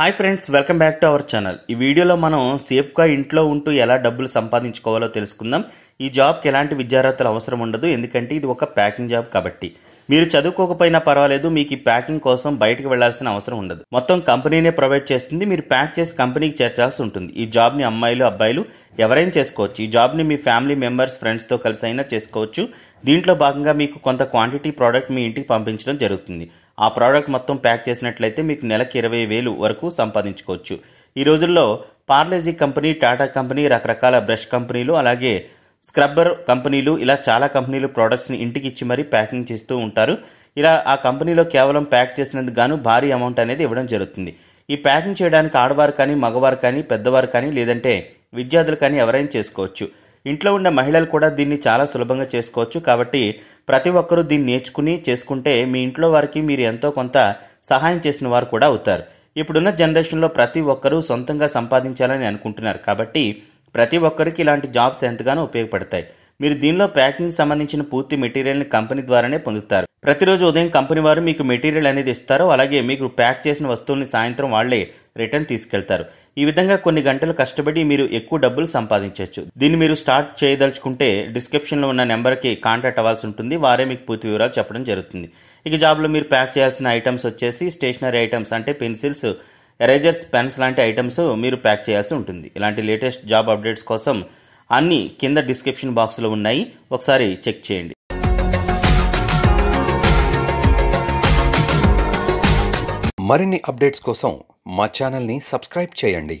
hi friends welcome back to our channel ఈ వీడియోలో మనం సేఫ్గా ఇంట్లో ఉంటూ ఎలా డబ్బులు సంపాదించుకోవాలో తెలుసుకుందాం ఈ జాబ్కి ఎలాంటి విద్యార్హతలు అవసరం ఉండదు ఎందుకంటే ఇది ఒక ప్యాకింగ్ జాబ్ కాబట్టి మీరు చదువుకోకపోయినా పర్వాలేదు మీకు ఈ ప్యాకింగ్ కోసం బయటకు వెళ్లాల్సిన అవసరం ఉండదు మొత్తం కంపెనీనే ప్రొవైడ్ చేస్తుంది మీరు ప్యాక్ చేసి కంపెనీకి చేర్చాల్సి ఉంటుంది ఈ జాబ్ని అమ్మాయిలు అబ్బాయిలు ఎవరైనా చేసుకోవచ్చు ఈ జాబ్ని మీ ఫ్యామిలీ మెంబర్స్ ఫ్రెండ్స్తో కలిసి అయినా చేసుకోవచ్చు దీంట్లో భాగంగా మీకు కొంత క్వాంటిటీ ప్రోడక్ట్ మీ ఇంటికి పంపించడం జరుగుతుంది ఆ ప్రోడక్ట్ మొత్తం ప్యాక్ చేసినట్లయితే మీకు నెలకు ఇరవై వేలు వరకు సంపాదించుకోవచ్చు ఈ రోజుల్లో పార్లేజీ కంపెనీ టాటా కంపెనీ రకరకాల బ్రష్ కంపెనీలు అలాగే స్క్రబ్బర్ కంపెనీలు ఇలా చాలా కంపెనీలు ప్రోడక్ట్స్ని ఇంటికి ఇచ్చి మరీ ప్యాకింగ్ చేస్తూ ఉంటారు ఇలా ఆ కంపెనీలో కేవలం ప్యాక్ చేసినందుకు గాను భారీ అమౌంట్ అనేది ఇవ్వడం జరుగుతుంది ఈ ప్యాకింగ్ చేయడానికి ఆడవారు కానీ మగవారు కానీ పెద్దవారు కానీ లేదంటే విద్యార్థులు కానీ ఎవరైనా చేసుకోవచ్చు ఇంట్లో ఉన్న మహిళలు కూడా దీన్ని చాలా సులభంగా చేసుకోవచ్చు కాబట్టి ప్రతి ఒక్కరూ దీన్ని నేర్చుకుని చేసుకుంటే మీ ఇంట్లో వారికి మీరు ఎంతో కొంత సహాయం చేసిన వారు కూడా అవుతారు ఇప్పుడున్న జనరేషన్లో ప్రతి ఒక్కరూ సొంతంగా సంపాదించాలని అనుకుంటున్నారు కాబట్టి ప్రతి ఒక్కరికి ఇలాంటి జాబ్స్ ఎంతగానో ఉపయోగపడతాయి మీరు దీనిలో ప్యాకింగ్ సంబంధించిన పూర్తి మెటీరియల్ని కంపెనీ ద్వారానే పొందుతారు ప్రతిరోజు ఉదయం కంపెనీ వారు మీకు మెటీరియల్ అనేది ఇస్తారు అలాగే మీకు ప్యాక్ చేసిన వస్తువుల్ని సాయంత్రం వాళ్లే రిటర్న్ తీసుకెళ్తారు ఈ విధంగా కొన్ని గంటలు కష్టపడి మీరు ఎక్కువ డబ్బులు సంపాదించవచ్చు దీన్ని మీరు స్టార్ట్ చేయదలుచుకుంటే డిస్క్రిప్షన్లో ఉన్న నెంబర్కి కాంటాక్ట్ అవ్వాల్సి ఉంటుంది వారే మీకు పూర్తి వివరాలు చెప్పడం జరుగుతుంది ఇక జాబ్లో మీరు ప్యాక్ చేయాల్సిన ఐటమ్స్ వచ్చేసి స్టేషనరీ ఐటమ్స్ అంటే పెన్సిల్స్ ఎరేజర్స్ పెన్స్ లాంటి ఐటమ్స్ మీరు ప్యాక్ చేయాల్సి ఉంటుంది ఇలాంటి లేటెస్ట్ జాబ్ అప్డేట్స్ కోసం అన్ని కింద డిస్క్రిప్షన్ బాక్స్లో ఉన్నాయి ఒకసారి చెక్ చేయండి మరిన్ని అప్డేట్స్ కోసం మా ఛానల్ని సబ్స్క్రైబ్ చేయండి